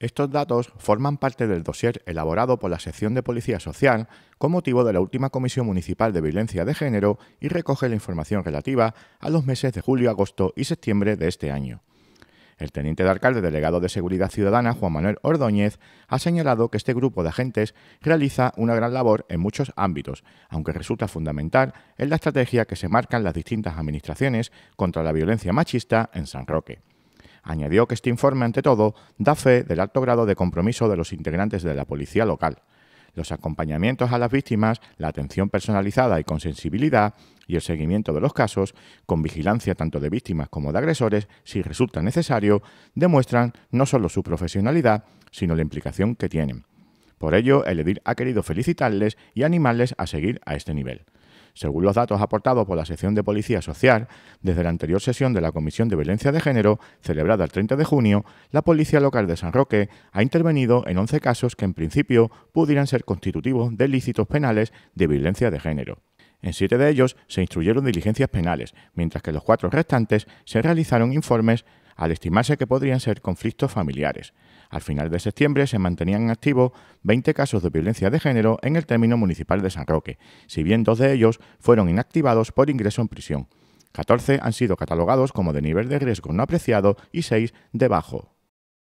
Estos datos forman parte del dossier elaborado por la sección de Policía Social con motivo de la última Comisión Municipal de Violencia de Género y recoge la información relativa a los meses de julio, agosto y septiembre de este año. El teniente de alcalde delegado de Seguridad Ciudadana, Juan Manuel Ordóñez, ha señalado que este grupo de agentes realiza una gran labor en muchos ámbitos, aunque resulta fundamental en la estrategia que se marcan las distintas administraciones contra la violencia machista en San Roque. Añadió que este informe, ante todo, da fe del alto grado de compromiso de los integrantes de la policía local, los acompañamientos a las víctimas, la atención personalizada y con sensibilidad y el seguimiento de los casos, con vigilancia tanto de víctimas como de agresores, si resulta necesario, demuestran no solo su profesionalidad, sino la implicación que tienen. Por ello, el Edil ha querido felicitarles y animarles a seguir a este nivel. Según los datos aportados por la sección de Policía Social, desde la anterior sesión de la Comisión de Violencia de Género, celebrada el 30 de junio, la Policía Local de San Roque ha intervenido en 11 casos que en principio pudieran ser constitutivos de lícitos penales de violencia de género. En siete de ellos se instruyeron diligencias penales, mientras que en los cuatro restantes se realizaron informes al estimarse que podrían ser conflictos familiares. Al final de septiembre se mantenían activos 20 casos de violencia de género en el término municipal de San Roque, si bien dos de ellos fueron inactivados por ingreso en prisión. 14 han sido catalogados como de nivel de riesgo no apreciado y 6 de bajo.